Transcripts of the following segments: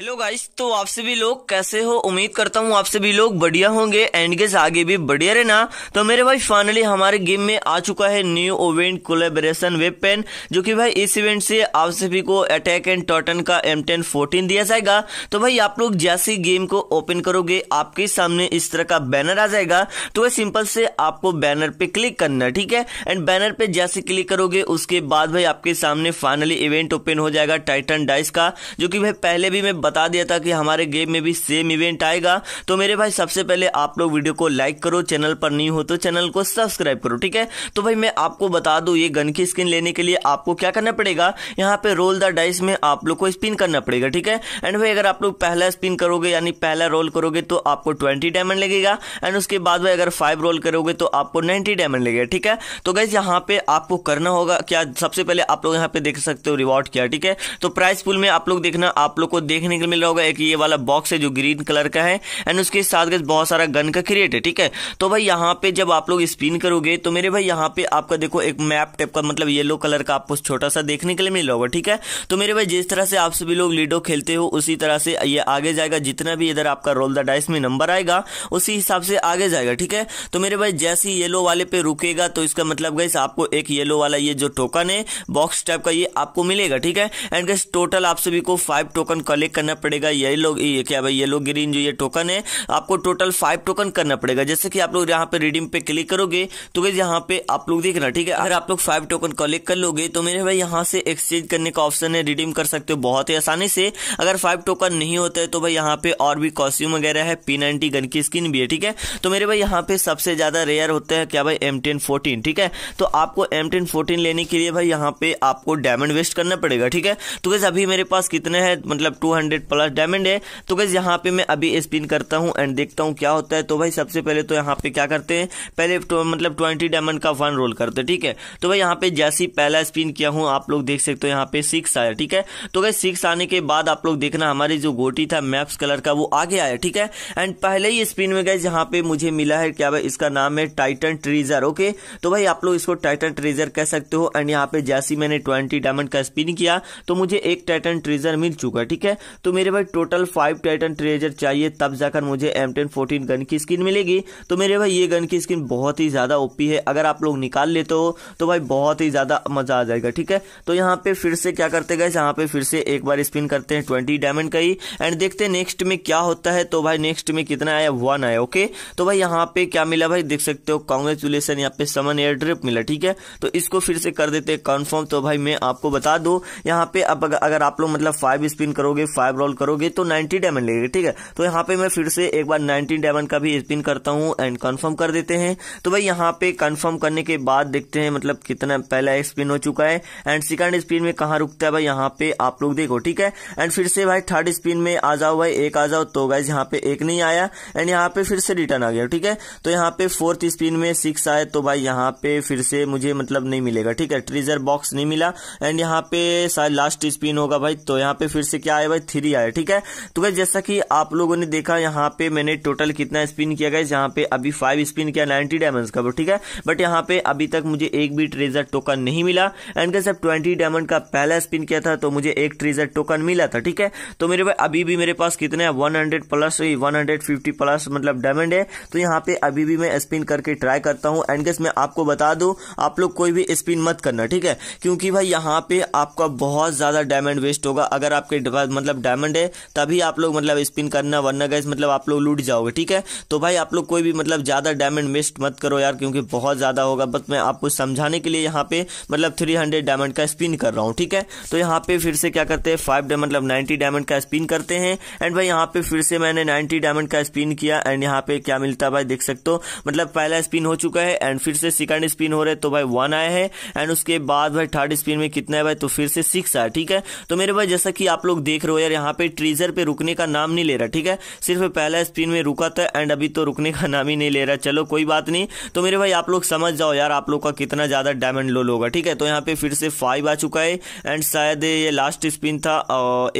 hello guys तो आप सभी लोग कैसे हो उम्मीद करता हूँ आप सभी लोग बढ़िया होंगे एंड गेस आगे भी बढ़िया रहना तो मेरे भाई फाइनली हमारे गेम में आ चुका है न्यू ओवेंट कोलेबरेशन वेपन जो कि भाई इस इवेंट से आप सभी को अटैक एंड टॉटन का एम टेन फोर्टीन दिया जाएगा तो भाई आप लोग जैसे गेम को ओपन करोगे आपके सामने इस तरह का बैनर आ जाएगा तो वह सिंपल से आपको बैनर पे क्लिक करना ठीक है एंड बैनर पे जैसे क्लिक करोगे उसके बाद भाई आपके सामने फाइनली इवेंट ओपन हो जाएगा टाइटन डाइस का जो की भाई पहले भी मैं बता दिया था कि हमारे गेम में भी सेम इवेंट आएगा तो मेरे भाई सबसे पहले आप लोग वीडियो को लाइक करो चैनल पर नहीं हो तो चैनल को सब्सक्राइब करो ठीक है तो भाई मैं आपको बता दू ये गन की स्किन लेने के लिए आपको क्या करना पड़ेगा यहाँ पे रोल द डाइस में आप लोग को स्पिन करना पड़ेगा ठीक है एंड भाई अगर आप लोग पहला स्पिन करोगे यानी पहला रोल करोगे तो आपको ट्वेंटी डायमंड लगेगा एंड उसके बाद भाई अगर फाइव रोल करोगे तो आपको नाइनटी डायमंड लगेगा ठीक है तो गैस यहाँ पे आपको करना होगा क्या सबसे पहले आप लोग यहाँ पे देख सकते हो रिवॉर्ड क्या ठीक है तो प्राइस पुल में आप लोग देखना आप लोग को देखने देखने को मिल रहा होगा एक ये वाला बॉक्स है जो ग्रीन कलर का है एंड उसके साथ बहुत सारा गन का क्रिएट है ठीक है तो भाई यहाँ पे जब आप लोग स्पिन करोगे तो मेरे भाई यहाँ पे आपका देखो एक मैप टाइप का मतलब येलो कलर का आपको छोटा सा देखने के लिए मिल रहा होगा ठीक है तो मेरे भाई जिस तरह से आप सभी लोग लीडो खेलते हो उसी तरह से ये आगे जाएगा जितना भी इधर आपका रोल द डाइस में नंबर आएगा उसी हिसाब से आगे जाएगा ठीक है तो मेरे भाई जैसे ही येलो वाले पे रुकेगा तो इसका मतलब गैस आपको एक येलो वाला ये जो टोकन है बॉक्स टाइप का ये आपको मिलेगा ठीक है एंड गैस टोटल आप सभी को फाइव टोकन कलेक्ट करना करना पड़ेगा यही लोग ये क्या भाई येलो ग्रीन जो ये टोकन है आपको टोटल फाइव टोकन करना पड़ेगा जैसे कि आप लोग यहाँ पे रिडीम पे क्लिक करोगे तो गई यहाँ पे आप लोग देखना ठीक है अगर आप लोग फाइव टोकन कलेक्ट कर लोगे तो मेरे भाई यहाँ से एक्सचेंज करने का ऑप्शन है रिडीम कर सकते हो बहुत ही आसानी से अगर फाइव टोकन नहीं होता है तो भाई यहाँ पे और भी कॉस्ट्यूम वगैरह है पी नाइनटी गन की स्किन भी है ठीक है तो मेरे भाई यहाँ पे सबसे ज़्यादा रेयर होते हैं क्या भाई एम टेन फोर्टीन ठीक है तो आपको एम टेन फोर्टीन लेने के लिए भाई यहाँ पे आपको डायमंड वेस्ट करना पड़ेगा ठीक है तो वैसे अभी मेरे पास कितने हैं मतलब two hundred hundred plus diamond है तो गैस यहाँ पे मैं अभी स्पिन करता हूँ एंड देखता हूँ क्या होता है तो भाई सबसे पहले तो यहाँ पे क्या करते हैं पहले तो, मतलब ट्वेंटी डायमंड का वन रोल करते हैं ठीक है तो भाई यहाँ पे जैसी पहला स्पिन किया हूँ आप लोग देख सकते हो यहाँ पे सिक्स आया ठीक है तो गैस सिक्स आने के बाद आप लोग देखना हमारी जो गोटी था मैप्स कलर का वो आगे आया ठीक है एंड पहले ही स्पिन में गए यहाँ पे मुझे मिला है क्या भाई इसका नाम है टाइटन ट्रीजर ओके तो भाई आप लोग इसको टाइटन ट्रीजर कह सकते हो एंड यहाँ पे जैसी मैंने ट्वेंटी डायमंड का स्पिन किया तो मुझे एक टाइटन ट्रीजर मिल चुका ठीक है तो मेरे भाई टोटल फाइव टाइटन ट्रेजर चाहिए तब जाकर मुझे एम टेन फोर्टीन गन की स्किन मिलेगी तो मेरे भाई ये गन की स्किन बहुत ही ज़्यादा ओपी है अगर आप लोग निकाल लेते हो तो भाई बहुत ही ज़्यादा मज़ा आ जाएगा ठीक है तो यहाँ पे फिर से क्या करते गए यहाँ पे फिर से एक बार स्पिन करते हैं ट्वेंटी डायमंड का ही एंड देखते हैं नेक्स्ट में क्या होता है तो भाई नेक्स्ट में कितना आया वन आया ओके तो भाई यहाँ पे क्या मिला भाई देख सकते हो कॉन्ग्रेचुलेसन यहाँ पे समन एयर ड्रिप मिला ठीक है तो इसको फिर से कर देते हैं कन्फर्म तो भाई मैं आपको बता दू यहाँ पे अब अगर आप लोग मतलब फाइव स्पिन करोगे फाइव फाइव रोल करोगे तो नाइनटी डायमंड लेगा ठीक है तो यहाँ पे मैं फिर से एक बार नाइनटीन डायमंड का भी स्पिन करता हूँ एंड कन्फर्म कर देते हैं तो भाई यहाँ पे कन्फर्म करने के बाद देखते हैं मतलब कितना पहला स्पिन हो चुका है एंड सेकंड स्पिन में कहा रुकता है भाई यहाँ पे आप लोग देखो ठीक है एंड फिर से भाई थर्ड स्पिन में आ जाओ भाई एक आ जाओ तो गाइज यहाँ पे एक नहीं आया एंड यहाँ पे फिर से रिटर्न आ गया ठीक है तो यहाँ पे फोर्थ स्पिन में सिक्स आए तो भाई यहाँ पे फिर से मुझे मतलब नहीं मिलेगा ठीक है ट्रीजर बॉक्स नहीं मिला एंड यहाँ पे शायद लास्ट स्पिन होगा भाई तो यहाँ पे फिर से क्या आया भाई थ्री आया ठीक है तो गैस जैसा कि आप लोगों ने देखा यहाँ पे मैंने टोटल कितना स्पिन किया गया जहाँ पे अभी फाइव स्पिन किया नाइनटी डायमंड का ठीक है बट यहाँ पे अभी तक मुझे एक भी ट्रेजर टोकन नहीं मिला एंड गैस अब ट्वेंटी डायमंड का पहला स्पिन किया था तो मुझे एक ट्रेजर टोकन मिला था ठीक है तो मेरे भाई अभी भी मेरे पास कितने one hundred plus one hundred fifty plus मतलब डायमंड है तो यहाँ पे अभी भी मैं स्पिन करके ट्राई करता हूँ एंड गैस मैं आपको बता दू आप लोग कोई भी स्पिन मत करना ठीक है क्योंकि भाई यहाँ पे आपका बहुत ज़्यादा डायमंड वेस्ट होगा अगर आपके मतलब डायमंड है तभी आप लोग मतलब स्पिन करना वरना गैस मतलब आप लोग लूट जाओगे ठीक है तो भाई आप लोग कोई भी मतलब ज़्यादा डायमंड वेस्ट मत करो यार क्योंकि बहुत ज़्यादा होगा बस मैं आपको समझाने के लिए यहाँ पे मतलब थ्री डायमंड का स्पिन कर रहा हूँ ठीक है तो यहाँ पे फिर से क्या करते हैं फाइव मतलब नाइन्टी डायमंड का स्पिन करते हैं एंड भाई यहाँ पे फिर से मैंने नाइन्टी डायमंड का स्पिन किया एंड यहाँ पे क्या मिलता भाई देख सकते हो मतलब पहला स्पिन हो चुका है एंड फिर से सेकंड स्पिन हो रहे तो भाई वन आया है एंड उसके बाद भाई थर्ड स्पिन में कितना है भाई तो फिर से सिक्स आया ठीक है तो मेरे भाई जैसा कि आप लोग देख रहे हो यार यहाँ पे ट्रीजर पे रुकने का नाम नहीं ले रहा ठीक है सिर्फ पहला स्पिन में रुका था एंड अभी तो रुकने का नाम ही नहीं ले रहा चलो कोई बात नहीं तो मेरे भाई आप लोग समझ जाओ यार आप लोग का कितना ज़्यादा डायमंड लोल होगा ठीक है तो यहाँ पे फिर से फाइव आ चुका है एंड शायद ये लास्ट स्पिन था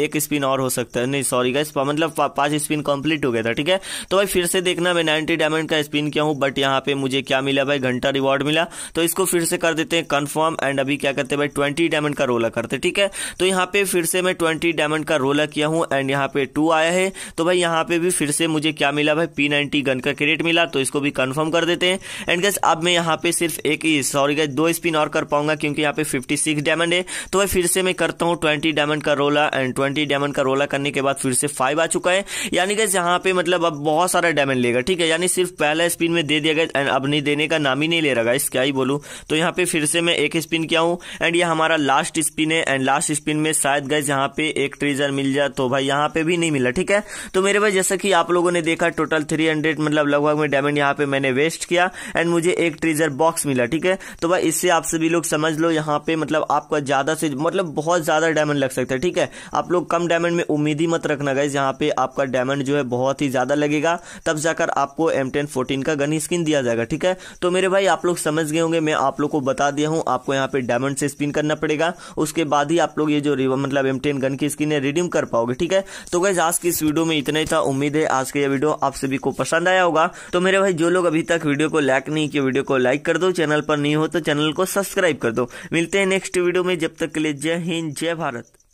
एक स्पिन और हो सकता है नहीं सॉरी गैस मतलब पांच स्पिन कंप्लीट हो गया था ठीक है तो भाई फिर से देखना मैं नाइनटी डायमंड का स्पिन क्या हूँ बट यहाँ पे मुझे क्या मिला भाई घंटा रिवॉर्ड मिला तो इसको फिर से कर देते हैं कन्फर्म एंड अभी क्या करते हैं भाई ट्वेंटी डायमंड का रोला करते ठीक है तो यहाँ पे फिर से मैं ट्वेंटी डायमंड का रोला इकट्ठा किया हूं एंड यहां पे टू आया है तो भाई यहां पे भी फिर से मुझे क्या मिला भाई पी नाइनटी गन का क्रेडिट मिला तो इसको भी कंफर्म कर देते हैं एंड गैस अब मैं यहां पे सिर्फ एक ही सॉरी गैस दो स्पिन और कर पाऊंगा क्योंकि यहां पे फिफ्टी सिक्स डायमंड है तो भाई फिर से मैं करता हूं ट्वेंटी डायमंड का रोला एंड ट्वेंटी डायमंड का रोला करने के बाद फिर से फाइव आ चुका है यानी गैस यहां पर मतलब अब बहुत सारा डायमंड लेगा ठीक है यानी सिर्फ पहला स्पिन में दे दिया गया एंड अब नहीं देने का नाम ही नहीं ले रहा गाइस क्या ही बोलू तो यहाँ पे फिर से मैं एक स्पिन किया हूँ एंड ये हमारा लास्ट स्पिन है एंड लास्ट स्पिन में शायद गैस यहाँ पे एक ट्रेजर मिल जाए तो भाई यहाँ पे भी नहीं मिला ठीक है तो मेरे भाई जैसा कि आप लोगों ने देखा टोटल थ्री हंड्रेड मतलब लगभग में डायमंड यहाँ पे मैंने वेस्ट किया एंड मुझे एक ट्रीजर बॉक्स मिला ठीक है तो भाई इससे आप सभी लोग समझ लो यहाँ पे मतलब आपका ज़्यादा से मतलब बहुत ज़्यादा डायमंड लग सकता है ठीक है आप लोग कम डायमंड में उम्मीद ही मत रखना गाइज यहाँ पे आपका डायमंड जो है बहुत ही ज़्यादा लगेगा तब जाकर आपको एम टेन फोर्टीन का गन स्किन दिया जाएगा ठीक है तो मेरे भाई आप लोग समझ गए होंगे मैं आप लोग को बता दिया हूँ आपको यहाँ पे डायमंड से स्पिन करना पड़ेगा उसके बाद ही आप लोग ये जो मतलब एम टेन गन की स्किन है रिडीम कर पाओगे ठीक है तो गैज आज की इस वीडियो में इतना ही था उम्मीद है आज का यह वीडियो आप सभी को पसंद आया होगा तो मेरे भाई जो लोग अभी तक वीडियो को लाइक नहीं किया वीडियो को लाइक कर दो चैनल पर नहीं हो तो चैनल को सब्सक्राइब कर दो मिलते हैं नेक्स्ट वीडियो में जब तक के लिए जय हिंद जय भारत